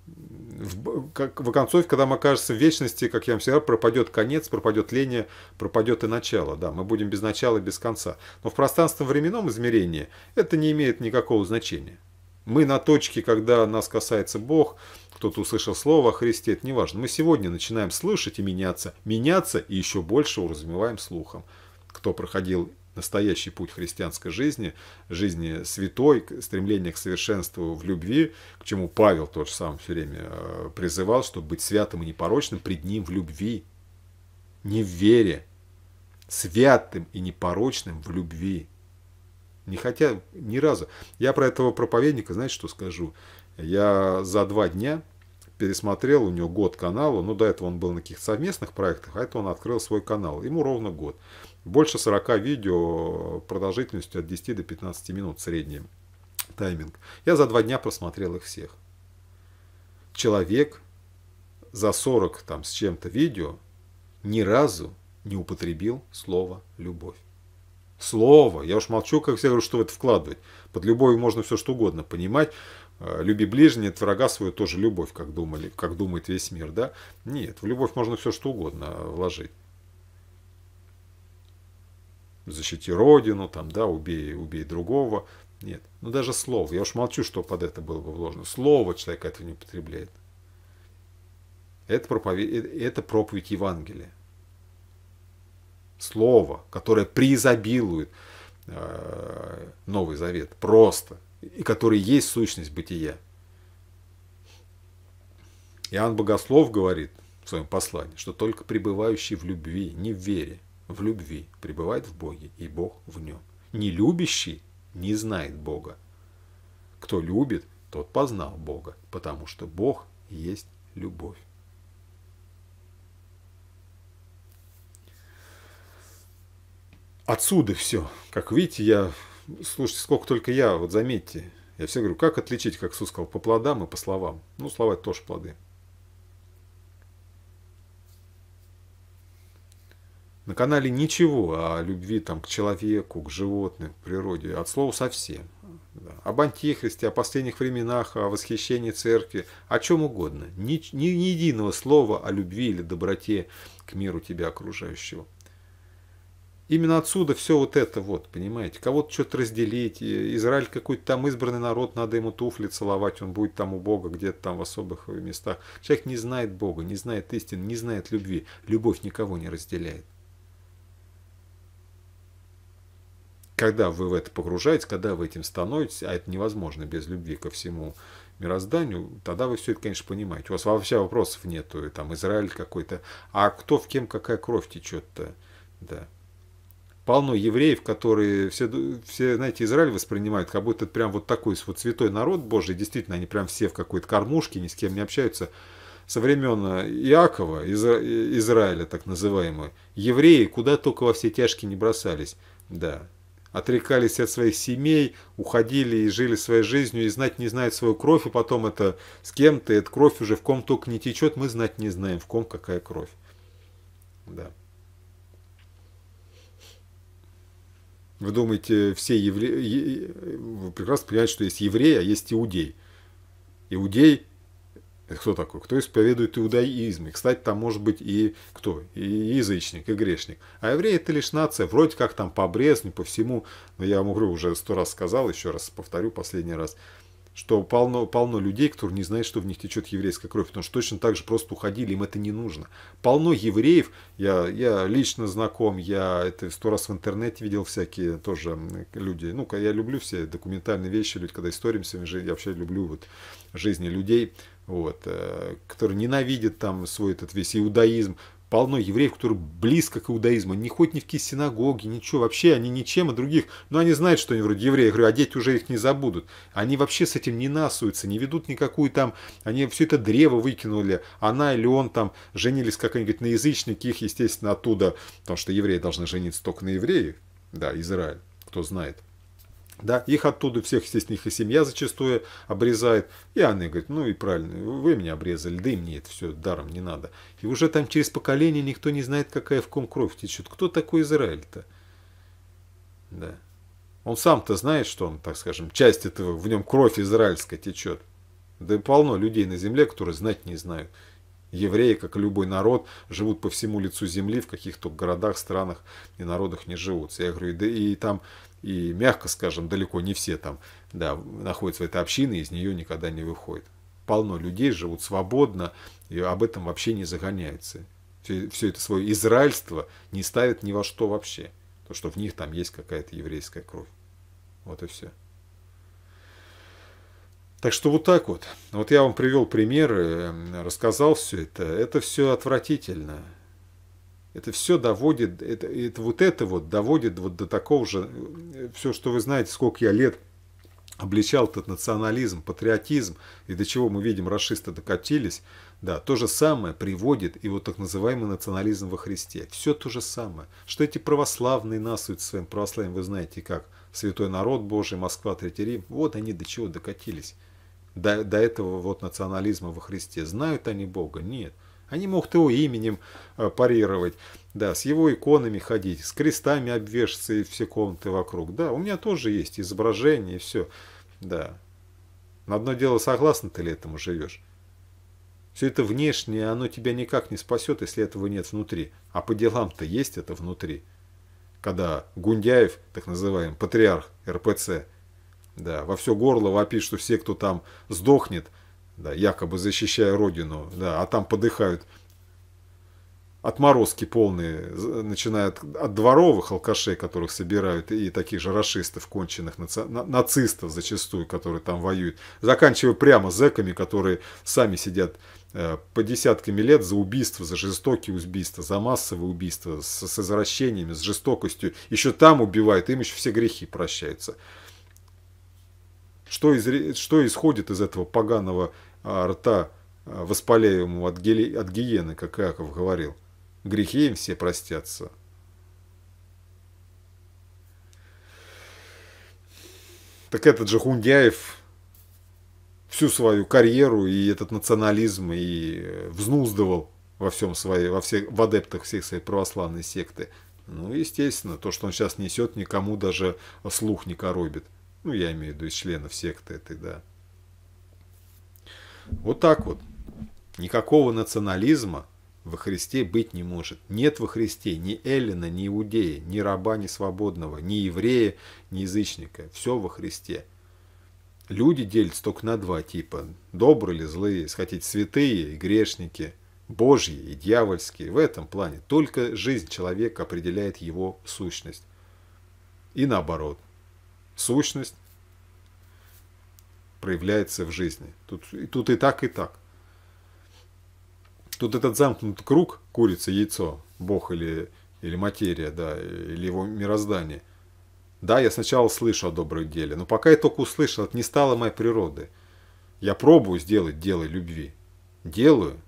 В, как, в оконцовке, когда мы окажемся в вечности, как я вам всегда, пропадет конец, пропадет линия, пропадет и начало. Да, мы будем без начала, без конца. Но в пространственно-временном измерении это не имеет никакого значения. Мы на точке, когда нас касается Бог, кто-то услышал слово о Христе, это не важно. Мы сегодня начинаем слышать и меняться, меняться и еще больше уразумеваем слухом. Кто проходил настоящий путь христианской жизни, жизни святой, стремление к совершенству в любви, к чему Павел тот же сам все время э, призывал, чтобы быть святым и непорочным пред ним в любви, не в вере, святым и непорочным в любви. Не хотя ни разу. Я про этого проповедника, знаете, что скажу? Я за два дня пересмотрел у него год канала, ну до этого он был на каких-то совместных проектах, а это он открыл свой канал, ему ровно год. Больше 40 видео продолжительностью от 10 до 15 минут в тайминг. Я за два дня просмотрел их всех. Человек за 40 там с чем-то видео ни разу не употребил слово «любовь». Слово. Я уж молчу, как все говорю, что в это вкладывать. Под любовью можно все что угодно понимать. Э, люби ближнего, от врага свою тоже любовь, как, думали, как думает весь мир. Да? Нет, в любовь можно все что угодно э, вложить защити родину, там, да, убей, убей другого. Нет, ну даже слово, я уж молчу, что под это было бы вложено. Слово человек этого не употребляет. Это проповедь, э, это проповедь Евангелия. Слово, которое преизобилует э, Новый Завет просто, и которое есть сущность бытия. Иоанн Богослов говорит в своем послании, что только пребывающий в любви, не в вере, в любви, пребывает в Боге, и Бог в нем. Не любящий не знает Бога. Кто любит, тот познал Бога, потому что Бог есть любовь. Отсюда все. Как видите, я... Слушайте, сколько только я, вот заметьте. Я все говорю, как отличить, как Иисус сказал, по плодам и по словам. Ну, слова тоже плоды. на канале ничего о любви там, к человеку, к животным, к природе, от слова совсем. Да. Об антихристе, о последних временах, о восхищении церкви, о чем угодно. Ни, ни, ни единого слова о любви или доброте к миру тебя окружающего. Именно отсюда все вот это вот, понимаете, кого-то что-то разделить, Израиль какой-то там избранный народ, надо ему туфли целовать, он будет там у Бога, где-то там в особых местах. Человек не знает Бога, не знает истины, не знает любви, любовь никого не разделяет. когда вы в это погружаетесь, когда вы этим становитесь, а это невозможно без любви ко всему мирозданию, тогда вы все это, конечно, понимаете. У вас вообще вопросов нету, и там Израиль какой-то, а кто в кем какая кровь течет-то, да. Полно евреев, которые все, все, знаете, Израиль воспринимают, как будто это прям вот такой вот святой народ Божий, действительно, они прям все в какой-то кормушке, ни с кем не общаются со времен э, Иакова, Изра... Э, Израиля так называемого, евреи куда только во все тяжкие не бросались. Да, отрекались от своих семей, уходили и жили своей жизнью, и знать не знают свою кровь, и потом это с кем-то, эта кровь уже в ком только не течет, мы знать не знаем, в ком какая кровь. Да. Вы думаете, все евреи... Вы прекрасно понимаете, что есть евреи, а есть иудей. Иудей это кто такой? Кто исповедует иудаизм? И, кстати, там может быть и кто? И язычник, и грешник. А евреи это лишь нация, вроде как там по Бресну, по всему. Но я вам говорю, уже сто раз сказал, еще раз повторю последний раз что полно, полно людей, которые не знают, что в них течет еврейская кровь, потому что точно так же просто уходили, им это не нужно. Полно евреев, я, я лично знаком, я это сто раз в интернете видел всякие тоже люди, ну, я люблю все документальные вещи, люди, когда историями своими жизнью, я вообще люблю вот жизни людей, вот, э, которые ненавидят там свой этот весь иудаизм, полно евреев, которые близко к иудаизму, не ходят ни в какие синагоги, ничего, вообще они ничем, и других, но они знают, что они вроде евреи, я говорю, а дети уже их не забудут, они вообще с этим не насуются, не ведут никакую там, они все это древо выкинули, она или он там женились как они говорят на язычники, их, естественно, оттуда, потому что евреи должны жениться только на евреи, да, Израиль, кто знает, да, их оттуда всех, естественно, их и семья зачастую обрезает. И они говорят, ну и правильно, вы меня обрезали, да и мне это все даром не надо. И уже там через поколение никто не знает, какая в ком кровь течет. Кто такой Израиль-то? Да. Он сам-то знает, что он, так скажем, часть этого, в нем кровь израильская течет. Да и полно людей на земле, которые знать не знают. Евреи, как и любой народ, живут по всему лицу земли, в каких-то городах, странах и народах не живут. Я говорю, да и там и, мягко скажем, далеко не все там да, находятся в этой общине и из нее никогда не выходят. Полно людей живут свободно и об этом вообще не загоняются. Все, все это свое израильство не ставит ни во что вообще. То, что в них там есть какая-то еврейская кровь. Вот и все. Так что вот так вот. Вот я вам привел примеры, эм, рассказал все это. Это все отвратительно это все доводит, это, это вот это вот доводит вот до такого же, э, все, что вы знаете, сколько я лет обличал этот национализм, патриотизм, и до чего мы видим, расисты докатились, да, то же самое приводит и вот так называемый национализм во Христе. Все то же самое, что эти православные насуют своим православием, вы знаете как, святой народ Божий, Москва, Третий Рим, вот они до чего докатились. До, до этого вот национализма во Христе. Знают они Бога? Нет. Они могут его именем э, парировать, да, с его иконами ходить, с крестами обвешаться и все комнаты вокруг. Да, у меня тоже есть изображение и все, да. На одно дело согласно ты ли этому живешь. Все это внешнее, оно тебя никак не спасет, если этого нет внутри. А по делам-то есть это внутри. Когда Гундяев, так называемый патриарх РПЦ, да, во все горло вопит, что все, кто там сдохнет – да, якобы защищая родину, да, а там подыхают отморозки полные, начиная от, от дворовых алкашей, которых собирают, и таких же расистов, конченых наци, на, нацистов зачастую, которые там воюют, заканчивая прямо зэками, которые сами сидят э, по десятками лет за убийства, за жестокие убийства, за массовые убийства, с, с извращениями, с жестокостью. Еще там убивают, им еще все грехи прощаются что, из, что исходит из этого поганого а, рта, а, воспаляемого от, гели, от гиены, как Иаков говорил. Грехи им все простятся. Так этот же Хундяев всю свою карьеру и этот национализм и э, взнуздывал во всем своей, во всех, в адептах всех своей православной секты. Ну, естественно, то, что он сейчас несет, никому даже слух не коробит. Ну, я имею в виду из членов секты этой, да. Вот так вот. Никакого национализма во Христе быть не может. Нет во Христе ни Эллина, ни Иудея, ни раба, ни свободного, ни еврея, ни язычника. Все во Христе. Люди делятся только на два типа. Добрые или злые, если хотите, святые и грешники, божьи и дьявольские. В этом плане только жизнь человека определяет его сущность. И наоборот – сущность проявляется в жизни. Тут и, тут и так, и так. Тут этот замкнутый круг, курица, яйцо, Бог или, или материя, да, или его мироздание. Да, я сначала слышу о добрых деле, но пока я только услышал, это не стало моей природой. Я пробую сделать дело любви. Делаю,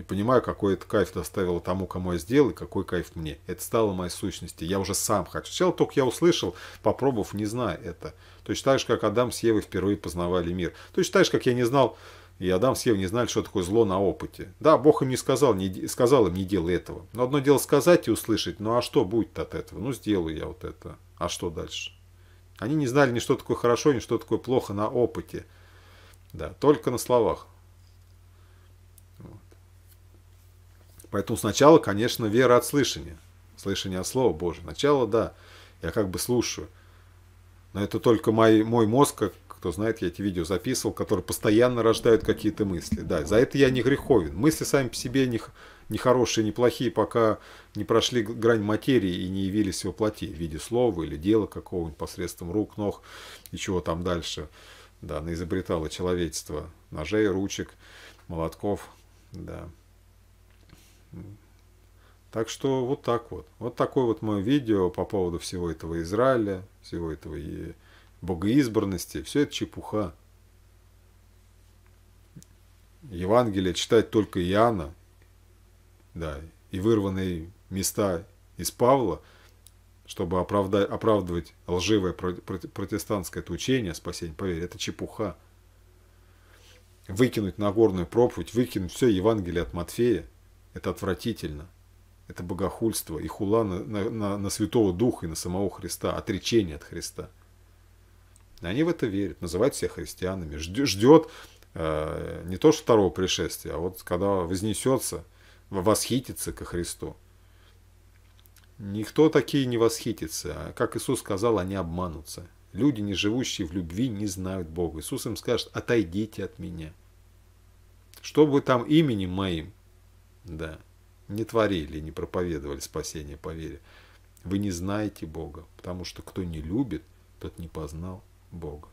и понимаю, какой это кайф доставило тому, кому я сделал, и какой кайф мне. Это стало моей сущностью. Я уже сам хочу. Сначала только я услышал, попробовав, не знаю это. Точно так же, как Адам с Евой впервые познавали мир. Точно так же, как я не знал, и Адам с Евой не знали, что такое зло на опыте. Да, Бог им не сказал, не, сказал им, не делай этого. Но одно дело сказать и услышать, ну а что будет от этого? Ну сделаю я вот это. А что дальше? Они не знали ни что такое хорошо, ни что такое плохо на опыте. Да, только на словах. Поэтому сначала, конечно, вера от слышания. Слышание от Слова Божьего. Начало, да, я как бы слушаю. Но это только мой, мой мозг, как кто знает, я эти видео записывал, которые постоянно рождают какие-то мысли. Да, за это я не греховен. Мысли сами по себе не, не хорошие, не плохие, пока не прошли грань материи и не явились его плоти в виде слова или дела какого-нибудь посредством рук, ног и чего там дальше. Да, наизобретало человечество ножей, ручек, молотков, да. Так что вот так вот. Вот такое вот мое видео по поводу всего этого Израиля, всего этого и богоизбранности. Все это чепуха. Евангелие читать только Иоанна, да, и вырванные места из Павла, чтобы оправдать, оправдывать лживое протестантское это учение спасения, поверь, это чепуха. Выкинуть Нагорную проповедь, выкинуть все Евангелие от Матфея – это отвратительно. Это богохульство и хула на, на, на, Святого Духа и на самого Христа, отречение от Христа. Они в это верят, называют себя христианами, ждет, ждет э, не то что второго пришествия, а вот когда вознесется, восхитится ко Христу. Никто такие не восхитится. А как Иисус сказал, они обманутся. Люди, не живущие в любви, не знают Бога. Иисус им скажет, отойдите от меня. Что бы там именем моим да, не творили, не проповедовали спасение по вере. Вы не знаете Бога, потому что кто не любит, тот не познал Бога.